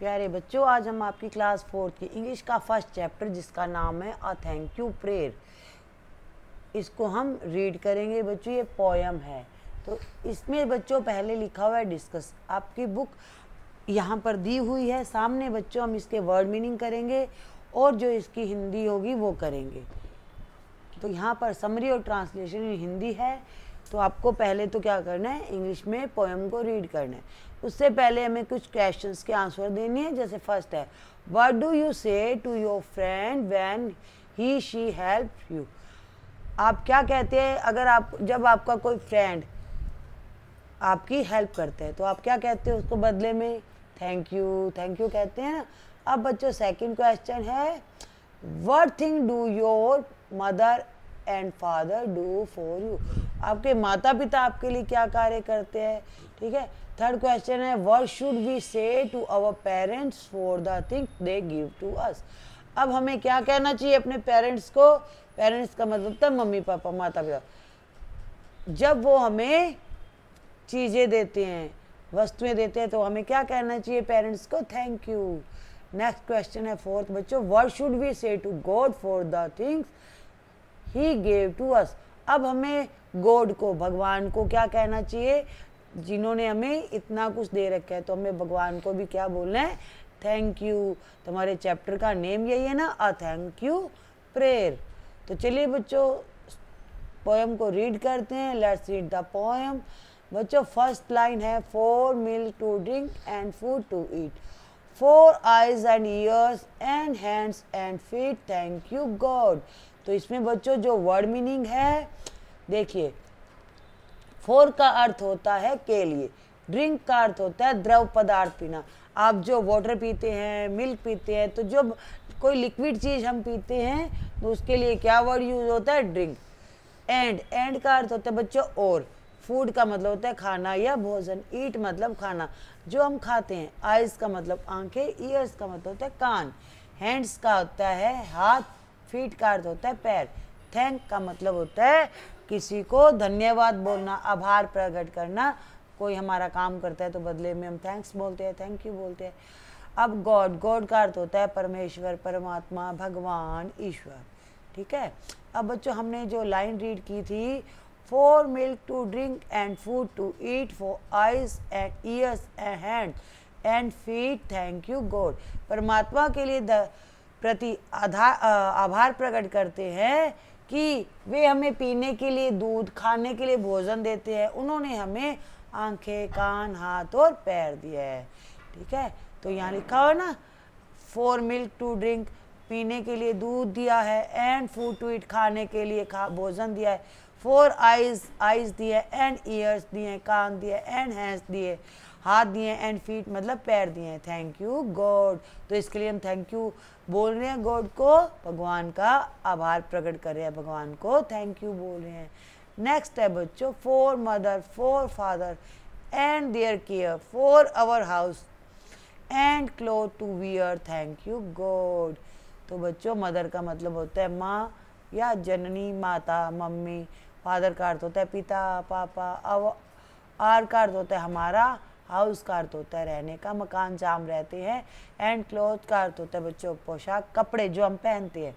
प्यारे बच्चों आज हम आपकी क्लास फोर्थ की इंग्लिश का फर्स्ट चैप्टर जिसका नाम है अ थैंक यू प्रेयर इसको हम रीड करेंगे बच्चों ये पोयम है तो इसमें बच्चों पहले लिखा हुआ है डिस्कस आपकी बुक यहाँ पर दी हुई है सामने बच्चों हम इसके वर्ड मीनिंग करेंगे और जो इसकी हिंदी होगी वो करेंगे तो यहाँ पर समरी और ट्रांसलेशन हिंदी है तो आपको पहले तो क्या करना है इंग्लिश में पोएम को रीड करना है उससे पहले हमें कुछ क्वेश्चन के आंसर देने हैं जैसे फर्स्ट है what do you say to your friend when he she help you आप क्या कहते हैं अगर आप जब आपका कोई फ्रेंड आपकी हेल्प करते हैं तो आप क्या कहते हैं उसको बदले में थैंक यू थैंक यू कहते हैं ना अब बच्चों सेकंड क्वेश्चन है what thing do your mother and father do for you आपके माता पिता आपके लिए क्या कार्य करते हैं ठीक है थर्ड क्वेश्चन है what should we say to our parents for the thing they give to us अब हमें क्या कहना चाहिए अपने पेरेंट्स को पेरेंट्स का मतलब था मम्मी पापा माता पिता जब वो हमें चीज़ें देते हैं वस्तुएं देते हैं तो हमें क्या कहना चाहिए पेरेंट्स को थैंक यू नेक्स्ट क्वेश्चन है फोर्थ बच्चों what should we say to God for the things he gave to us अब हमें गॉड को भगवान को क्या कहना चाहिए जिन्होंने हमें इतना कुछ दे रखा है तो हमें भगवान को भी क्या बोलना है थैंक यू तुम्हारे चैप्टर का नेम यही है ना अ थैंक यू प्रेयर तो चलिए बच्चों पोएम को रीड करते हैं लेट्स रीड द पोएम बच्चों फर्स्ट लाइन है for milk to drink and food to eat for eyes and ears and hands and feet thank you God तो इसमें बच्चों जो वर्ड मीनिंग है देखिए फोर का अर्थ होता है के लिए ड्रिंक का अर्थ होता है द्रव पदार्थ पीना आप जो वाटर पीते हैं मिल्क पीते हैं तो जब कोई लिक्विड चीज़ हम पीते हैं तो उसके लिए क्या वर्ड यूज होता है ड्रिंक एंड एंड का अर्थ होता है बच्चों और फूड का मतलब होता है खाना या भोजन ईट मतलब खाना जो हम खाते हैं आइज का मतलब आंखें ईयर्स का मतलब होता है कान हैंड्स का होता है हाथ फीट का अर्थ होता है पैर थैंक का मतलब होता है किसी को धन्यवाद बोलना आभार प्रकट करना कोई हमारा काम करता है तो बदले में हम थैंक्स बोलते हैं थैंक यू बोलते हैं अब गॉड गॉड का अर्थ होता है परमेश्वर परमात्मा भगवान ईश्वर ठीक है अब बच्चों हमने जो लाइन रीड की थी for milk to drink and food to eat for eyes and ears and hand and feet thank you God परमात्मा के लिए द प्रति आधार आभार प्रकट करते हैं कि वे हमें पीने के लिए दूध खाने के लिए भोजन देते हैं उन्होंने हमें आंखें कान हाथ और पैर दिया है ठीक है तो यहाँ लिखा हुआ ना फोर मिल्क टू ड्रिंक पीने के लिए दूध दिया है एंड फूड टू ईट खाने के लिए खा भोजन दिया है फोर आइज आइज दिए एंड ईयर्स दिए कान दिए एंड हैंड्स दिए हाथ दिए एंड फीट मतलब पैर दिए हैं थैंक यू गॉड तो इसके लिए हम थैंक यू बोल रहे हैं गॉड को भगवान का आभार प्रकट कर रहे हैं भगवान को थैंक यू बोल रहे हैं नेक्स्ट है बच्चों for mother for father and their care for our house and cloth to wear thank you God तो बच्चों मदर का मतलब होता है माँ या जननी माता मम्मी फादर का अर्थ होता है पिता पापा अब आर का अर्थ होता है हमारा हाउस का अर्थ होता है रहने का मकान जहाँ हम रहते हैं एंड क्लोथ का अर्थ होता है बच्चों पोशाक कपड़े जो हम पहनते हैं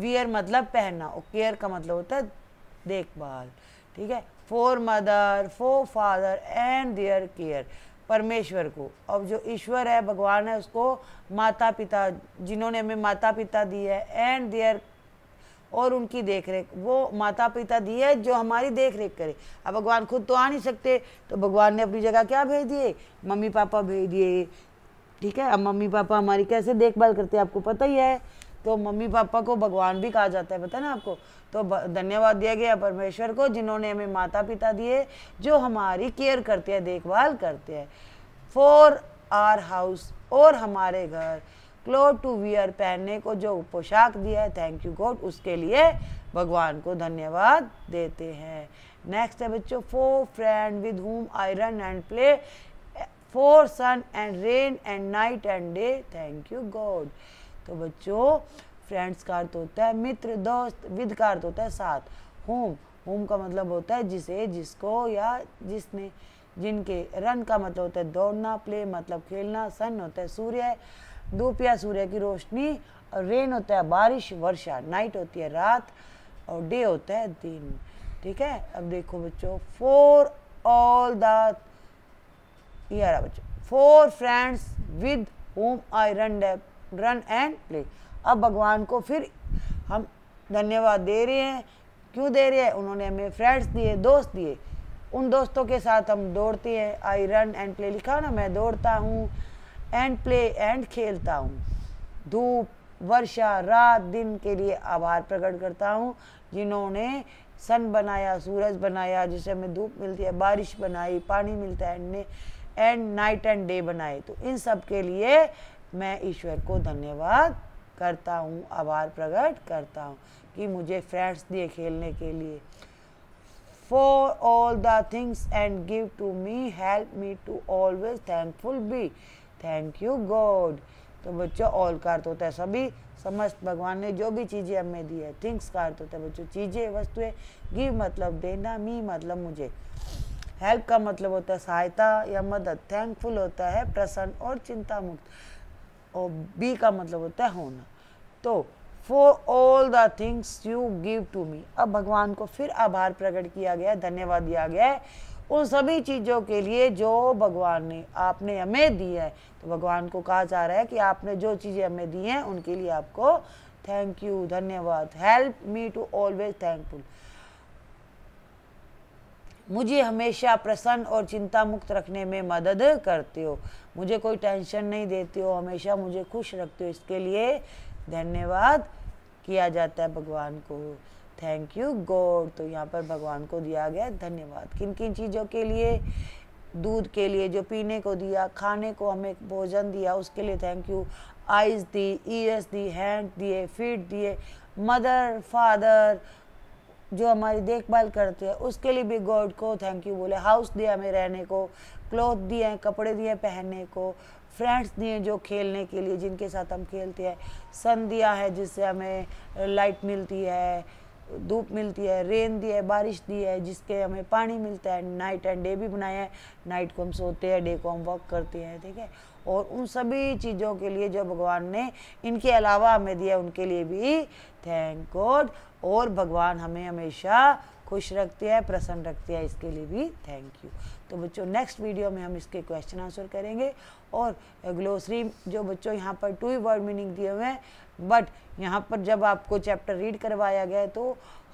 वियर मतलब पहनना और केयर का मतलब होता है देखभाल ठीक है for mother for father and their care परमेश्वर को अब जो ईश्वर है भगवान है उसको माता पिता जिन्होंने हमें माता पिता दिए है एंड देयर और उनकी देख रेख वो माता पिता दिए जो हमारी देख रेख करे अब भगवान खुद तो आ नहीं सकते तो भगवान ने अपनी जगह क्या भेज दिए मम्मी पापा भेज दिए ठीक है अब मम्मी पापा हमारी कैसे देखभाल करते हैं आपको पता ही है तो मम्मी पापा को भगवान भी कहा जाता है पता ना आपको तो धन्यवाद दिया गया परमेश्वर को जिन्होंने हमें माता पिता दिए जो हमारी केयर करते हैं देखभाल करते हैं फॉर आर हाउस और हमारे घर क्लोथ टू वियर पहनने को जो पोशाक दिया है थैंक यू गॉड उसके लिए भगवान को धन्यवाद देते हैं नेक्स्ट है बच्चों for friend with home I run and play for sun and rain and night and day thank you God तो बच्चों फ्रेंड्स का अर्थ होता है मित्र दोस्त विद का अर्थ होता है साथ होम होम का मतलब होता है जिसे जिसको या जिसने जिनके रन का मतलब होता है दौड़ना प्ले मतलब खेलना सन होता है सूर्य धूप या सूर्य की रोशनी और रेन होता है बारिश वर्षा नाइट होती है रात और डे होता है दिन ठीक है अब देखो बच्चों फोर ऑल द बच्चों for friends with home I run run and play अब भगवान को फिर हम धन्यवाद दे रहे हैं क्यों दे रहे हैं उन्होंने हमें फ्रेंड्स दिए दोस्त दिए उन दोस्तों के साथ हम दौड़ते हैं आई रन एंड प्ले लिखा ना मैं दौड़ता हूँ एंड प्ले एंड खेलता हूँ धूप वर्षा रात दिन के लिए आभार प्रकट करता हूँ जिन्होंने सन बनाया सूरज बनाया जिससे हमें धूप मिलती है बारिश बनाई पानी मिलता है एंड नाइट एंड डे बनाए तो इन सब के लिए मैं ईश्वर को धन्यवाद करता हूँ आभार प्रकट करता हूँ कि मुझे फ्रेंड्स दिए खेलने के लिए for all the things and give to me help me to always thankful be thank you God तो बच्चों ऑल कार्त होता है सभी समस्त भगवान ने जो भी चीज़ें हमें दी है थिंग्स कार्त होता है बच्चों चीज़ें वस्तुएं गिव मतलब देना मी मतलब मुझे हेल्प का मतलब होता है सहायता या मदद थैंकफुल होता है प्रसन्न और चिंता मुक्त और बी का मतलब होता है होना तो for all the things you give to me अब भगवान को फिर आभार प्रकट किया गया धन्यवाद दिया गया है उन सभी चीज़ों के लिए जो भगवान ने आपने हमें दी है तो भगवान को कहा जा रहा है कि आपने जो चीज़ें हमें दी हैं उनके लिए आपको थैंक यू धन्यवाद help me to always thankful मुझे हमेशा प्रसन्न और चिंता मुक्त रखने में मदद करते हो मुझे कोई टेंशन नहीं देते हो हमेशा मुझे खुश रखते हो इसके लिए धन्यवाद किया जाता है भगवान को थैंक यू गॉड तो यहाँ पर भगवान को दिया गया धन्यवाद किन किन चीज़ों के लिए दूध के लिए जो पीने को दिया खाने को हमें भोजन दिया उसके लिए थैंक यू आइज दी ईयर्स दी हैंड दिए फीट दिए मदर फादर जो हमारी देखभाल करते हैं उसके लिए भी गॉड को थैंक यू बोले हाउस दिया हमें रहने को क्लोथ दिए हैं कपड़े दिए पहनने को फ्रेंड्स दिए जो खेलने के लिए जिनके साथ हम खेलते हैं सन दिया है जिससे हमें लाइट मिलती है धूप मिलती है रेन दी है बारिश दी है जिसके हमें पानी मिलता है नाइट एंड डे भी बनाया है नाइट को हम सोते हैं डे को हम वर्क करते हैं ठीक है और उन सभी चीज़ों के लिए जो भगवान ने इनके अलावा हमें दिया उनके लिए भी थैंक गॉड और भगवान हमें हमेशा खुश रखते हैं प्रसन्न रखते हैं इसके लिए भी थैंक यू तो बच्चों नेक्स्ट वीडियो में हम इसके क्वेश्चन आंसर करेंगे और ग्लोसरी जो बच्चों यहाँ पर टू ही वर्ड मीनिंग दिए हुए हैं बट यहाँ पर जब आपको चैप्टर रीड करवाया गया तो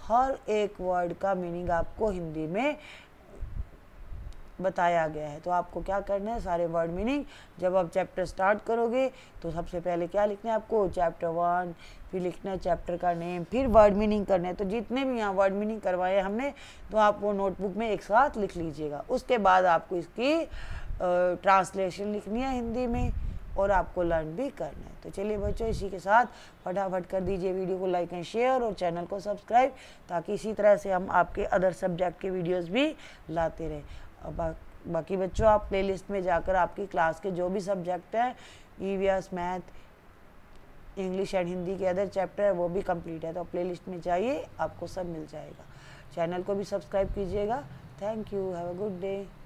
हर एक वर्ड का मीनिंग आपको हिंदी में बताया गया है तो आपको क्या करना है सारे वर्ड मीनिंग जब आप चैप्टर स्टार्ट करोगे तो सबसे पहले क्या लिखना है आपको चैप्टर वन फिर लिखना है चैप्टर का नेम फिर वर्ड मीनिंग करना है तो जितने भी यहाँ वर्ड मीनिंग करवाए हमने तो आप वो नोटबुक में एक साथ लिख लीजिएगा उसके बाद आपको इसकी ट्रांसलेशन लिखनी है हिंदी में और आपको लर्न भी करना है तो चलिए बच्चों इसी के साथ फटाफट कर दीजिए वीडियो को लाइक एंड शेयर और चैनल को सब्सक्राइब ताकि इसी तरह से हम आपके अदर सब्जेक्ट के वीडियोस भी लाते रहें बा, बाकी बच्चों आप प्लेलिस्ट में जाकर आपकी क्लास के जो भी सब्जेक्ट हैं EVS math English and Hindi के अदर चैप्टर है वो भी कंप्लीट है तो प्लेलिस्ट में जाइए आपको सब मिल जाएगा चैनल को भी सब्सक्राइब कीजिएगा thank you have a good day